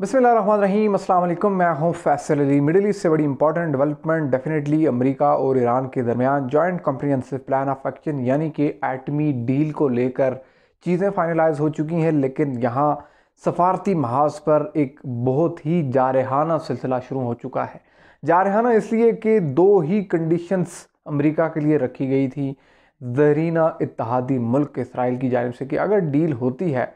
बसमिल अल्लाम मैं हूं फैसल अली मिडिल ईस्ट से बड़ी इंपॉर्टेंट डेवलपमेंट डेफिनेटली अमेरिका और ईरान के दरमियान joint comprehensive plan of action यानी कि एटमी डील को लेकर चीज़ें फाइनलाइज हो चुकी हैं लेकिन यहाँ सफारती महाज पर एक बहुत ही जारहाना सिलसिला शुरू हो चुका है जारहाना इसलिए कि दो ही कंडीशंस अमरीका के लिए रखी गई थी जहरीना इतिहादी मुल्क इसराइल की जानब से कि अगर डील होती है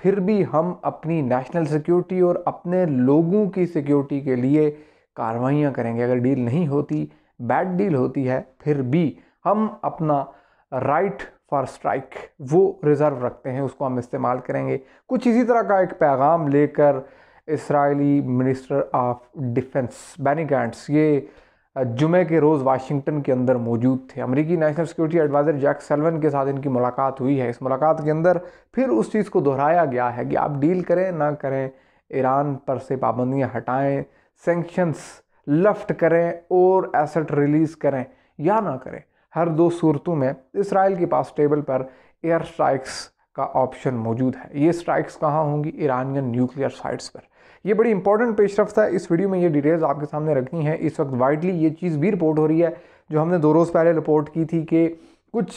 फिर भी हम अपनी नेशनल सिक्योरिटी और अपने लोगों की सिक्योरिटी के लिए कार्रवाइयाँ करेंगे अगर डील नहीं होती बैड डील होती है फिर भी हम अपना राइट फॉर स्ट्राइक वो रिज़र्व रखते हैं उसको हम इस्तेमाल करेंगे कुछ इसी तरह का एक पैगाम लेकर Israeli minister of defence Benny ये जुमे के रोज़ वाशिंगटन के अंदर मौजूद थे अमेरिकी national security adviser Jake Sullivan के साथ इनकी मुलाकात हुई है इस मुलाकात के अंदर फिर उस चीज़ को दोहराया गया है कि आप डील करें ना करें ईरान पर से पाबंदियाँ हटाएं सेंक्शंस लफ्ट करें और एसेट रिलीज़ करें या ना करें हर दो सूरतों में इसराइल के पास टेबल पर एयर स्ट्राइक्स का ऑप्शन मौजूद है ये स्ट्राइक्स कहाँ होंगी ईरानियन न्यूक्लियर साइट्स पर ये बड़ी इंपॉर्टेंट पेशरफ है इस वीडियो में ये डिटेल्स आपके सामने रखनी है इस वक्त वाइडली ये चीज़ भी रिपोर्ट हो रही है जो हमने दो रोज़ पहले रिपोर्ट की थी कि कुछ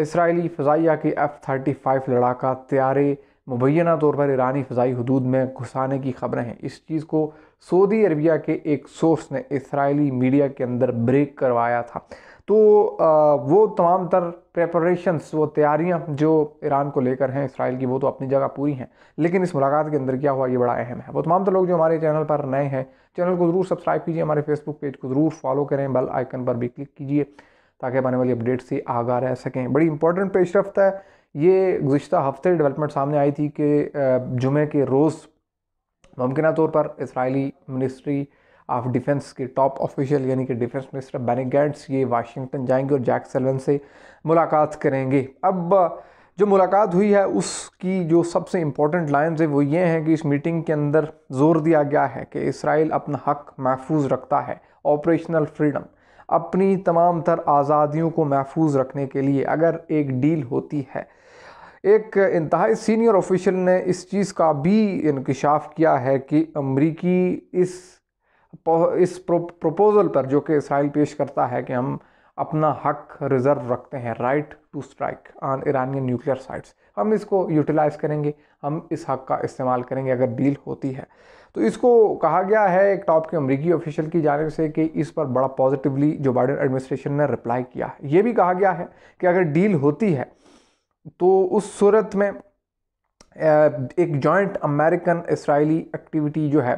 इसराइली फ़जाइया के एफ़ थर्टी फाइव लड़ाका त्यारे मुबैना तौर पर ईरानी फ़जाई हदूद में घुसाने की ख़बरें हैं इस चीज़ को सऊदी अरबिया के एक सोर्स ने इसराइली मीडिया के अंदर ब्रेक करवाया था तो वो तमाम तर प्रेपरेशंस वो तैयारियां जो ईरान को लेकर हैं इसराइल की वो तो अपनी जगह पूरी हैं लेकिन इस मुलाकात के अंदर क्या हुआ ये बड़ा अहम है वो तमाम तर लोग जो हमारे चैनल पर नए हैं चैनल को ज़रूर सब्सक्राइब कीजिए हमारे फेसबुक पेज को ज़रूर फॉलो करें बेल आइकन पर भी क्लिक कीजिए ताकि आने वाली अपडेट से आगा रह सकें बड़ी इंपॉर्टेंट पेशरफ है ये गुज्त हफ्ते डेवलपमेंट सामने आई थी कि जुमे के रोज़ मुमकिन तौर पर इसराइली मिनिस्ट्री ऑफ डिफेंस के टॉप ऑफिशियल यानी कि डिफेंस मिनिस्टर बेनिगेट्स ये वाशिंगटन जाएंगे और जैक सेलन से मुलाकात करेंगे अब जो मुलाकात हुई है उसकी जो सबसे इम्पोर्टेंट लाइन्स है वो ये हैं कि इस मीटिंग के अंदर जोर दिया गया है कि इसराइल अपना हक महफूज रखता है ऑपरेशनल फ्रीडम अपनी तमाम तर आज़ादियों को महफूज रखने के लिए अगर एक डील होती है एक इंतहाई सीनियर ऑफिशियल ने इस चीज़ का भी इनकशाफ किया है कि अमरीकी इस इस प्रपोज़ल पर जो कि इसराइल पेश करता है कि हम अपना हक रिज़र्व रखते हैं right to strike on Iranian nuclear sites हम इसको यूटिलाइज़ करेंगे हम इस हक का इस्तेमाल करेंगे अगर डील होती है तो इसको कहा गया है एक टॉप के अमरीकी ऑफिशियल की जानब से कि इस पर बड़ा पॉजिटिवली जो बाइडन एडमिनिस्ट्रेशन ने रिप्लाई किया है ये भी कहा गया है कि अगर डील होती है तो उस सूरत में एक जॉइंट अमेरिकन इसराइली एक्टिविटी जो है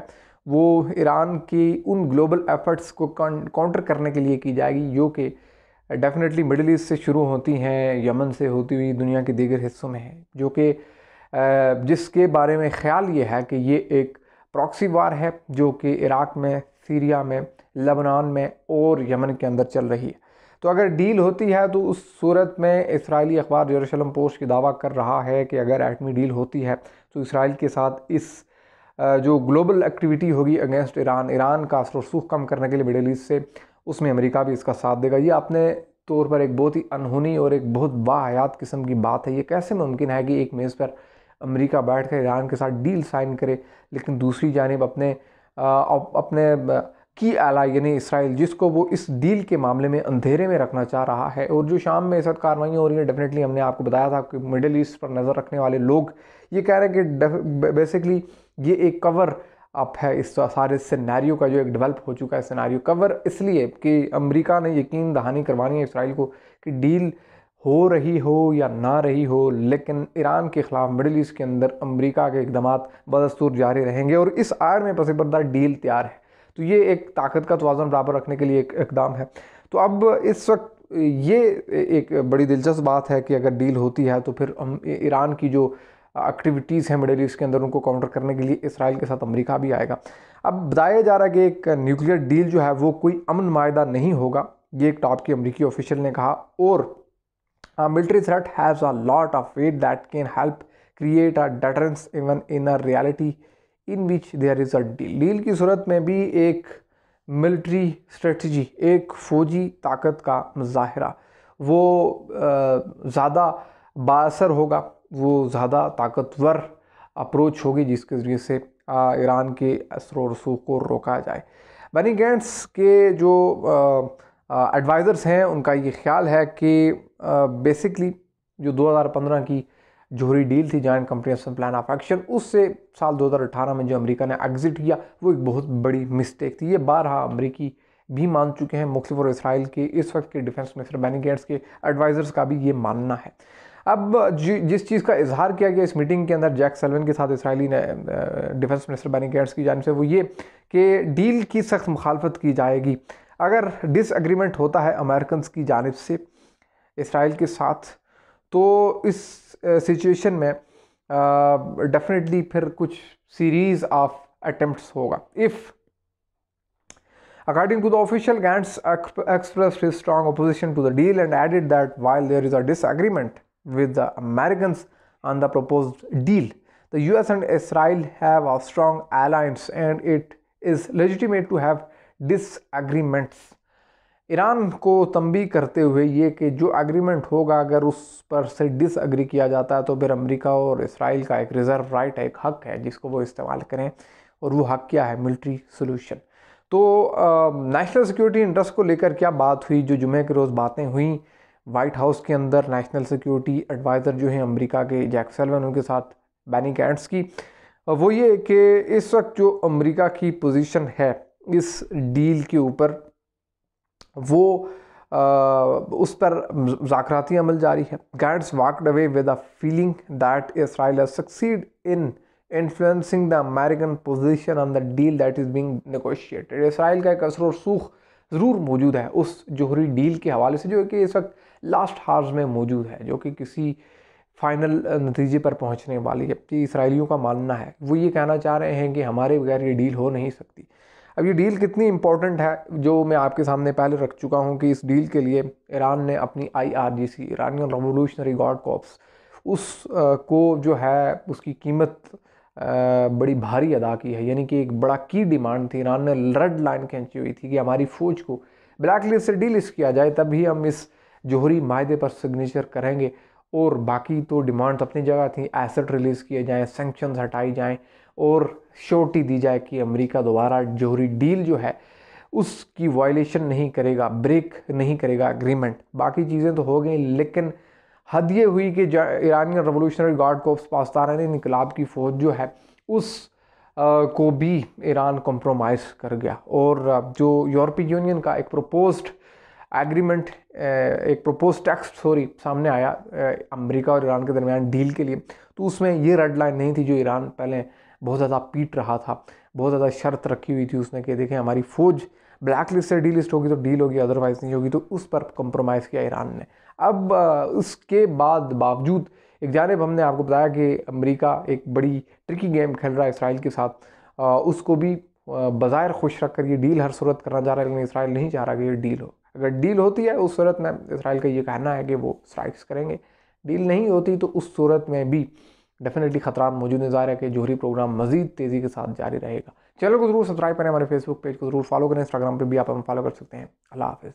वो ईरान की उन ग्लोबल एफर्ट्स को काउंटर करने के लिए की जाएगी जो कि डेफिनेटली मिडिल ईस्ट से शुरू होती हैं यमन से होती हुई दुनिया के दीगर हिस्सों में है जो कि जिसके बारे में ख्याल ये है कि ये एक प्रॉक्सी वार है जो कि इराक़ में सीरिया में लबनान में और यमन के अंदर चल रही है तो अगर डील होती है तो उस सूरत में इसराइली अखबार जरूशलम पोस्ट की दावा कर रहा है कि अगर एटमी डील होती है तो इसराइल के साथ इस जो ग्लोबल एक्टिविटी होगी अगेंस्ट ईरान ईरान का असर रसूख कम करने के लिए मिडिल ईस्ट से उसमें अमेरिका भी इसका साथ देगा ये अपने तौर पर एक बहुत ही अनहोनी और एक बहुत बाहयात किस्म की बात है ये कैसे मुमकिन है कि एक मेज़ पर अमेरिका बैठ कर ईरान के साथ डील साइन करे लेकिन दूसरी जानब अपने आ, अपने की आला यानी इसराइल जिसको वो इस डील के मामले में अंधेरे में रखना चाह रहा है और जो शाम में इस वक्त कार्रवाई हो रही है डेफिनेटली हमने आपको बताया था कि मिडिल ईस्ट पर नज़र रखने वाले लोग ये कह रहे हैं कि बेसिकली ये एक कवर अप है इस सारे सिनेरियो का जो एक डेवलप हो चुका है सिनेरियो कवर इसलिए कि अमेरिका ने यकीन दहानी करवानी है इसराइल को कि डील हो रही हो या ना रही हो लेकिन ईरान के ख़िलाफ़ मिडिल ईस्ट के अंदर अमेरिका के इकदाम बदस्तूर जारी रहेंगे और इस आड़ में पसेपर्दा डील तैयार है तो ये एक ताकत का तोज़न बराबर रखने के लिए एक इकदाम है तो अब इस वक्त ये एक बड़ी दिलचस्प बात है कि अगर डील होती है तो फिर हम ईरान की जो एक्टिविटीज़ हैं मिडल ईस्ट के अंदर उनको काउंटर करने के लिए इसराइल के साथ अमेरिका भी आएगा अब बताया जा रहा है कि एक न्यूक्लियर डील जो है वो कोई अमन माहा नहीं होगा ये एक टॉप की अमरीकी ऑफिशियल ने कहा और हाँ, military threat has a lot of weight that can help create a deterrence even in a reality in which there is a deal deal की सूरत में भी एक मिलिट्री स्ट्रेटजी एक फ़ौजी ताकत का मुजाहरा वो ज़्यादा बासर होगा वो ज़्यादा ताकतवर अप्रोच होगी जिसके ज़रिए से ईरान के असर रसूख को रोका जाए बनी गेंट्स के जो एडवाइज़र्स हैं उनका ये ख्याल है कि बेसिकली जो 2015 की जोहरी डील थी joint of plan of action उससे साल 2018 में जो अमेरिका ने एग्ज़िट किया वो एक बहुत बड़ी मिस्टेक थी ये बारह हाँ, अमरीकी भी मान चुके हैं मुख्तफ और इसराइल के इस वक्त के डिफेंस मिनिस्टर बैनी गेट्स के एडवाइज़र्स का भी ये मानना है अब जिस चीज़ का इजहार किया गया इस मीटिंग के अंदर जैक सेलवन के साथ इसराइली ने डिफेंस मिनिस्टर बैनी गेट्स की जानब से वो ये कि डील की सख्त मुखालफत की जाएगी अगर डिसएग्रीमेंट होता है अमेरिकन की जानब से इसराइल के साथ तो इस सिचुएशन में डेफिनेटली फिर कुछ सीरीज ऑफ अटेम्प्ट होगा if according to the official Gantz express strong opposition to the deal and added that while there is a disagreement with the American on the propose deal the U S and Israel have a strong alliance and it is legitimate to have disagreements Iran को तंबी करते हुए ये कि जो agreement होगा अगर उस पर से डिसअग्री किया जाता है तो फिर अमेरिका और इसराइल का एक रिज़र्व राइट है एक हक है जिसको वो इस्तेमाल करें और वो हक क्या है मिलिट्री सोल्यूशन तो नेशनल सिक्योरिटी इंटरेस्ट को लेकर क्या बात हुई जो जुमे के रोज़ बातें हुई वाइट हाउस के अंदर नेशनल सिक्योरिटी एडवाइज़र जो हैं अमेरिका के जैक सेलवन उनके साथ बैनिक एंड्स की वो ये कि इस वक्त जो अमेरिका की पोजीशन है इस डील के ऊपर वो आ, उस पर जाकराती अमल जारी है Gantz walked away with a feeling that Israel succeed in influencing the American position on the deal that is being negotiated Israel का एक असर और सूख ज़रूर मौजूद है उस जोहरी डील के हवाले से जो कि इस वक्त लास्ट हार्स में मौजूद है जो कि किसी फाइनल नतीजे पर पहुंचने वाली है कि इसराइलियों का मानना है वो ये कहना चाह रहे हैं कि हमारे बगैर ये डील हो नहीं सकती अब ये डील कितनी इंपॉर्टेंट है जो मैं आपके सामने पहले रख चुका हूँ कि इस डील के लिए ईरान ने अपनी IRGC Iranian revolutionary guard corps उस आ, को जो है उसकी कीमत आ, बड़ी भारी अदा की है यानी कि एक बड़ा की डिमांड थी ईरान ने रेड लाइन खींची हुई थी कि हमारी फ़ौज को ब्लैक लिस्ट से डीलिस्ट किया जाए तभी हम इस जोहरी माहे पर सिग्नेचर करेंगे और बाकी तो डिमांड्स अपनी जगह थी एसेट रिलीज़ किए जाएँ सेंक्शन हटाई जाएँ और श्योरिटी दी जाए कि अमेरिका दोबारा जोहरी डील जो है उसकी वायलेशन नहीं करेगा ब्रेक नहीं करेगा एग्रीमेंट बाकी चीज़ें तो हो गई लेकिन हद ये हुई कि ईरानियन रेवोल्यूशनरी गार्ड को पाकिस्तान इनकलाब की फ़ौज जो है उस आ, को भी ईरान कॉम्प्रोमाइज़ कर गया और जो यूरोपीय यूनियन का एक प्रपोज्ड एग्रीमेंट एक प्रपोज टेक्स्ट सॉरी सामने आया अमेरिका और ईरान के दरमियान डील के लिए तो उसमें ये रेड लाइन नहीं थी जो ईरान पहले बहुत ज़्यादा पीट रहा था बहुत ज़्यादा शर्त रखी हुई थी उसने कि देखें हमारी फ़ौज ब्लैक लिस्ट से डील लिस्ट होगी तो डील होगी अदरवाइज़ नहीं होगी तो उस पर कंप्रोमाइज़ किया ईरान ने अब उसके बाद बावजूद एक जानब हमने आपको बताया कि अमेरिका एक बड़ी ट्रिकी गेम खेल रहा है इसराइल के साथ उसको भी बाज़ार खुश रख कर ये डील हर सूरत करना चाह रहा है लेकिन इसराइल नहीं चाह रहा कि ये डील हो अगर डील होती है उस सूरत में इसराइल का ये कहना है कि वो स्ट्राइक्स करेंगे डील नहीं होती तो उस सूरत में भी डेफिनेटली खतरा मौजूद नज़ार है कि जोहरी प्रोग्राम मजीद तेज़ी के साथ जारी रहेगा चैनल को ज़रूर सब्सक्राइब करें हमारे फेसबुक पेज को ज़रूर फॉलो करें इंस्टाग्राम पर भी आप हम फॉलो कर सकते हैं अल्लाह हाफिज़